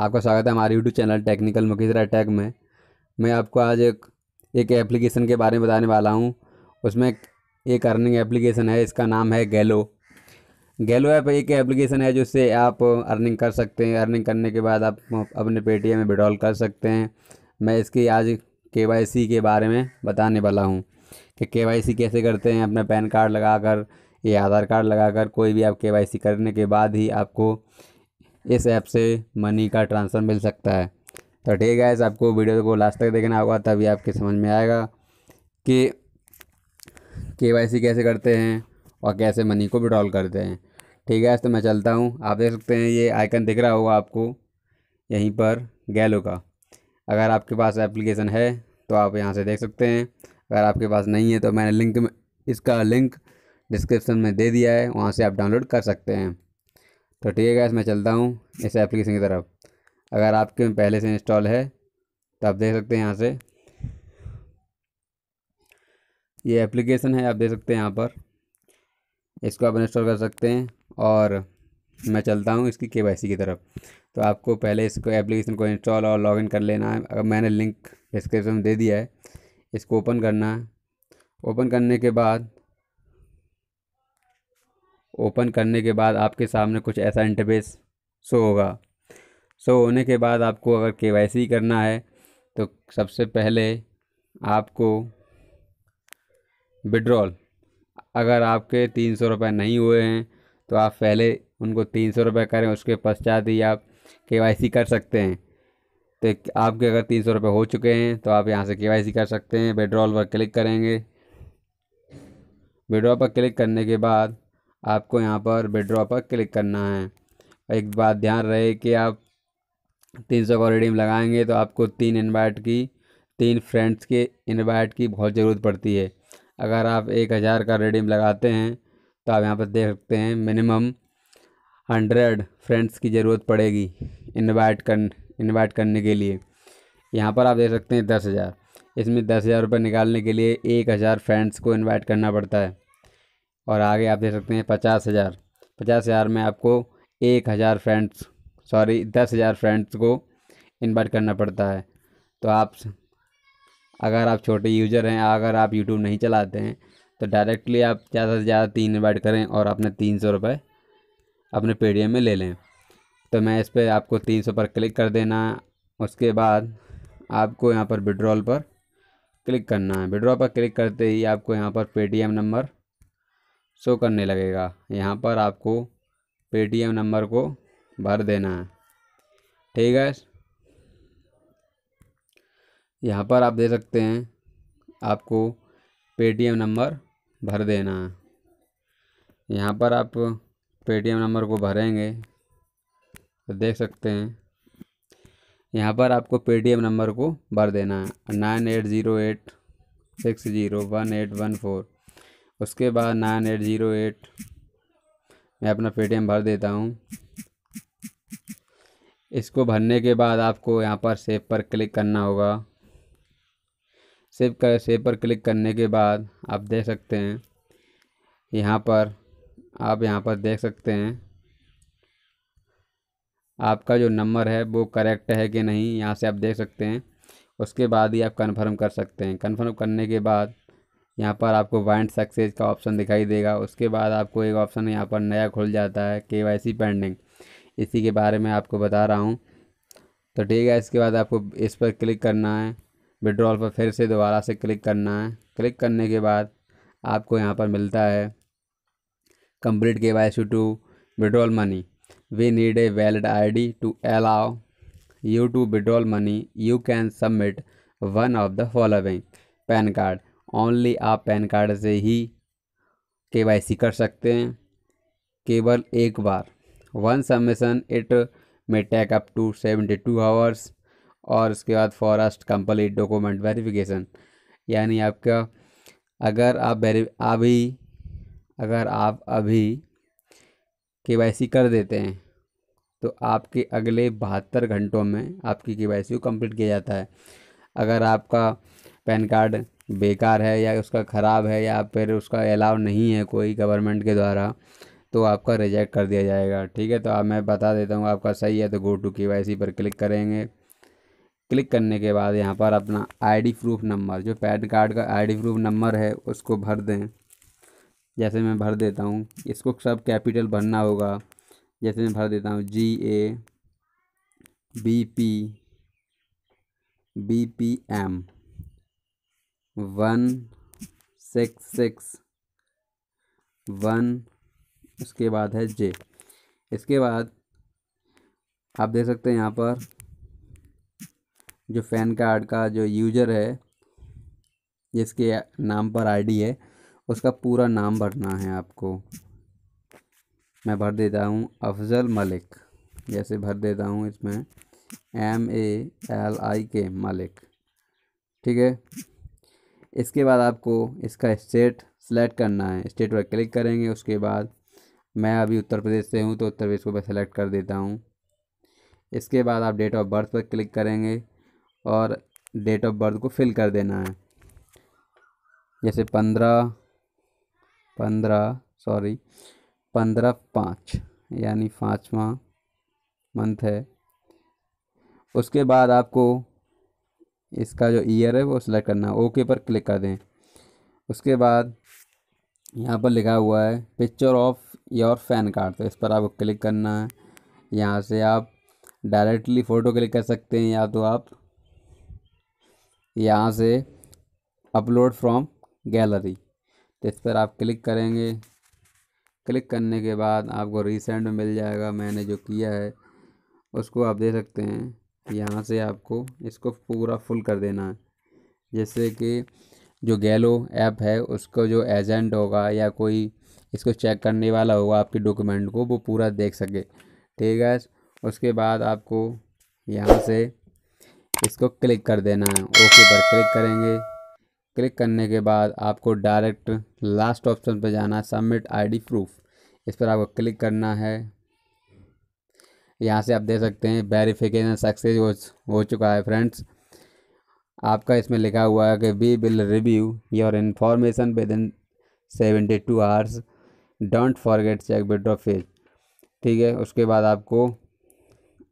आपका स्वागत है हमारे यूट्यूब चैनल टेक्निकल मुखिजरा टेक में मैं आपको आज एक एक एप्लीकेशन के बारे में बताने वाला हूँ उसमें एक अर्निंग एप्लीकेशन है इसका नाम है गैलो गैलो ऐप एक एप्लीकेशन है जिससे आप अर्निंग कर सकते हैं अर्निंग करने के बाद आप अपने पेटीएम में विड्रॉल कर सकते हैं मैं इसकी आज के के बारे में बताने वाला हूँ कि के कैसे करते हैं अपना पैन कार्ड लगा या आधार कार्ड लगा कोई भी आप के करने के बाद ही आपको इस ऐप से मनी का ट्रांसफ़र मिल सकता है तो ठीक है आपको वीडियो को लास्ट तक देखना होगा तभी आपके समझ में आएगा कि के कैसे करते हैं और कैसे मनी को विड्रॉल करते हैं ठीक है तो मैं चलता हूँ आप देख सकते हैं ये आइकन दिख रहा होगा आपको यहीं पर गैलो का अगर आपके पास एप्लीकेशन है तो आप यहाँ से देख सकते हैं अगर आपके पास नहीं है तो मैंने लिंक में इसका लिंक डिस्क्रिप्शन में दे दिया है वहाँ से आप डाउनलोड कर सकते हैं तो ठीक है गैस मैं चलता हूँ इस एप्लीकेशन की तरफ अगर आपके में पहले से इंस्टॉल है तो आप देख सकते हैं यहाँ से ये एप्लीकेशन है आप देख सकते हैं यहाँ पर इसको आप इंस्टॉल कर सकते हैं और मैं चलता हूँ इसकी के की तरफ तो आपको पहले इसको एप्लीकेशन को इंस्टॉल और लॉगिन कर लेना है अगर मैंने लिंक डिस्क्रिप्शन में दे दिया है इसको ओपन करना है ओपन करने के बाद ओपन करने के बाद आपके सामने कुछ ऐसा इंटरफेस शो होगा शो होने के बाद आपको अगर के करना है तो सबसे पहले आपको विड्रॉल अगर आपके तीन सौ रुपये नहीं हुए हैं तो आप पहले उनको तीन सौ रुपये करें उसके पश्चात ही आप के कर सकते हैं तो आपके अगर तीन सौ रुपये हो चुके हैं तो आप यहाँ से के कर सकते हैं विड्रॉल पर क्लिक करेंगे विड्रॉल पर क्लिक करने के बाद आपको यहाँ पर विड्रॉ पर क्लिक करना है एक बात ध्यान रहे कि आप तीन सौ का रिडीम लगाएंगे तो आपको तीन इन्वाइट की तीन फ्रेंड्स के इन्वाइट की बहुत ज़रूरत पड़ती है अगर आप एक हज़ार का रिडीम लगाते हैं तो आप यहाँ पर देख सकते हैं मिनिमम हंड्रेड फ्रेंड्स की ज़रूरत पड़ेगी इन्वाइट कर इन्वाइट करने के लिए यहाँ पर आप देख सकते हैं दस हज़ार इसमें दस हज़ार रुपये निकालने के लिए एक हज़ार फ्रेंड्स को इन्वाइट करना पड़ता है और आगे आप देख सकते हैं पचास हज़ार पचास हज़ार में आपको एक हज़ार फ्रेंड्स सॉरी दस हज़ार फ्रेंड्स को इन्वाइट करना पड़ता है तो आप अगर आप छोटे यूज़र हैं अगर आप यूट्यूब नहीं चलाते हैं तो डायरेक्टली आप ज़्यादा से ज़्यादा तीन इन्वाइट करें और अपने तीन सौ रुपये अपने पे में ले लें तो मैं इस पर आपको तीन सौ पर क्लिक कर देना उसके बाद आपको यहाँ पर विड्रॉल पर क्लिक करना है विड्रॉल पर क्लिक करते ही आपको यहाँ पर पे नंबर शो करने लगेगा यहाँ पर आपको पेटीएम नंबर को भर देना है ठीक है यहाँ पर आप दे सकते हैं आपको पेटीएम नंबर भर देना है यहाँ पर आप पेटीएम नंबर को भरेंगे तो देख सकते हैं यहाँ पर आपको पेटीएम नंबर को भर देना है nine eight zero eight six zero one eight one four उसके बाद नाइन एट ज़ीरो एट मैं अपना पेटीएम भर देता हूँ इसको भरने के बाद आपको यहाँ पर सेव पर क्लिक करना होगा सेव कर सेव पर क्लिक करने के बाद आप देख सकते हैं यहाँ पर आप यहाँ पर देख सकते हैं आपका जो नंबर है वो करेक्ट है कि नहीं यहाँ से आप देख सकते हैं उसके बाद ही आप कन्फर्म कर सकते हैं कन्फर्म करने के बाद यहाँ पर आपको वाइंड सक्सेस का ऑप्शन दिखाई देगा उसके बाद आपको एक ऑप्शन यहाँ पर नया खुल जाता है के वाई सी पेंडिंग इसी के बारे में आपको बता रहा हूँ तो ठीक है इसके बाद आपको इस पर क्लिक करना है विड्रॉल पर फिर से दोबारा से क्लिक करना है क्लिक करने के बाद आपको यहाँ पर मिलता है complete K Y C to withdrawal money we need a valid I D to allow you to withdrawal money you can submit one of the following PAN card only आप पैन कार्ड से ही के कर सकते हैं केवल एक बार one submission it may take up to seventy two hours और उसके बाद फॉरेस्ट कंप्लीट डॉक्यूमेंट वेरिफिकेशन यानी आपका अगर आप वेरी अभी अगर आप अभी के कर देते हैं तो आपके अगले बहत्तर घंटों में आपकी के वाई सी को कम्प्लीट किया जाता है अगर आपका पैन कार्ड बेकार है या उसका ख़राब है या फिर उसका अलाव नहीं है कोई गवर्नमेंट के द्वारा तो आपका रिजेक्ट कर दिया जाएगा ठीक है तो आप मैं बता देता हूँ आपका सही है तो गो टू के वाई सी पर क्लिक करेंगे क्लिक करने के बाद यहाँ पर अपना आईडी प्रूफ नंबर जो पैन कार्ड का आईडी प्रूफ नंबर है उसको भर दें जैसे मैं भर देता हूँ इसको सब कैपिटल भरना होगा जैसे मैं भर देता हूँ G A B P B P M one six six one उसके बाद है जे इसके बाद आप देख सकते हैं यहाँ पर जो फ़ैन कार्ड का जो यूज़र है जिसके नाम पर आईडी है उसका पूरा नाम भरना है आपको मैं भर देता हूँ अफजल मलिक जैसे भर देता हूँ इसमें एम ए एल आई के मलिक ठीक है इसके बाद आपको इसका स्टेट सेलेक्ट करना है स्टेट पर क्लिक करेंगे उसके बाद मैं अभी उत्तर प्रदेश से हूँ तो उत्तर प्रदेश को मैं सेलेक्ट कर देता हूँ इसके बाद आप डेट ऑफ बर्थ पर क्लिक करेंगे और डेट ऑफ बर्थ को फिल कर देना है जैसे पंद्रह पंद्रह सॉरी पंद्रह पाँच यानी पाँचवा मंथ है उसके बाद आपको इसका जो ईयर है वो सिलेक्ट करना है ओके पर क्लिक कर दें उसके बाद यहाँ पर लिखा हुआ है picture of your PAN card तो इस पर आपको क्लिक करना है यहाँ से आप डायरेक्टली फ़ोटो क्लिक कर सकते हैं या तो आप यहाँ से अपलोड फ्रॉम गैलरी तो इस पर आप क्लिक करेंगे क्लिक करने के बाद आपको रिसेंट मिल जाएगा मैंने जो किया है उसको आप दे सकते हैं यहाँ से आपको इसको पूरा फुल कर देना है जैसे कि जो गैलो ऐप है उसको जो एजेंट होगा या कोई इसको चेक करने वाला होगा आपके डॉक्यूमेंट को वो पूरा देख सके ठीक है उसके बाद आपको यहाँ से इसको क्लिक कर देना है ओके पर क्लिक करेंगे क्लिक करने के बाद आपको डायरेक्ट लास्ट ऑप्शन पर जाना है सबमिट आईडी प्रूफ इस पर आपको क्लिक करना है यहाँ से आप देख सकते हैं वेरिफिकेशन सक्सेस हो हो चुका है फ्रेंड्स आपका इसमें लिखा हुआ है कि we will review your information within seventy two hours don't forget check withdraw phase ठीक है उसके बाद आपको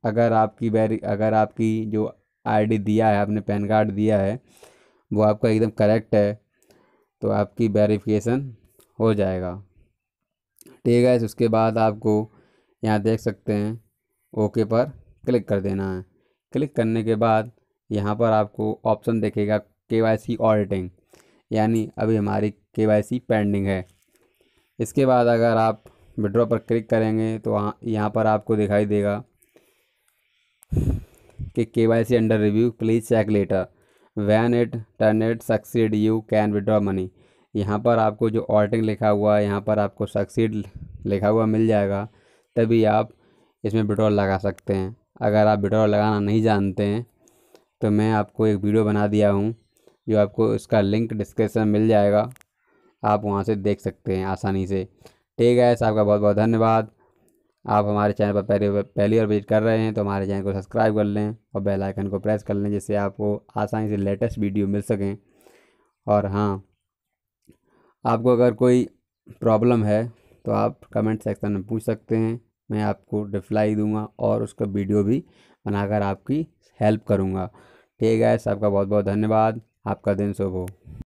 अगर आपकी वेरी अगर आपकी जो आईडी दिया है आपने पैन कार्ड दिया है वो आपका एकदम करेक्ट है तो आपकी वेरिफिकेशन हो जाएगा ठीक है उसके बाद आपको यहाँ देख सकते हैं ओके पर क्लिक कर देना है क्लिक करने के बाद यहाँ पर आपको ऑप्शन देखेगा के वाई सी ऑडिटिंग यानी अभी हमारी के वाई सी पेंडिंग है इसके बाद अगर आप विड्रॉ पर क्लिक करेंगे तो यहाँ पर आपको दिखाई देगा कि K Y C under review please check later when it turn it succeed you can withdraw money यहाँ पर आपको जो ऑल्टिंग लिखा हुआ है यहाँ पर आपको सक्सीड लिखा हुआ मिल जाएगा तभी आप इसमें विड्रॉल लगा सकते हैं अगर आप विड्रॉल लगाना नहीं जानते हैं तो मैं आपको एक वीडियो बना दिया हूँ जो आपको इसका लिंक डिस्क्रिप्शन मिल जाएगा आप वहाँ से देख सकते हैं आसानी से ठीक है आपका बहुत बहुत धन्यवाद आप हमारे चैनल पर पहले पहली बार विजिट कर रहे हैं तो हमारे चैनल को सब्सक्राइब कर लें और बेल आइकन को प्रेस कर लें जिससे आपको आसानी से लेटेस्ट वीडियो मिल सकें और हाँ आपको अगर कोई प्रॉब्लम है तो आप कमेंट सेक्शन में पूछ सकते हैं मैं आपको रिप्लाई दूंगा और उसका वीडियो भी बनाकर आपकी हेल्प करूँगा ठीक है आपका बहुत बहुत धन्यवाद आपका दिन शुभ हो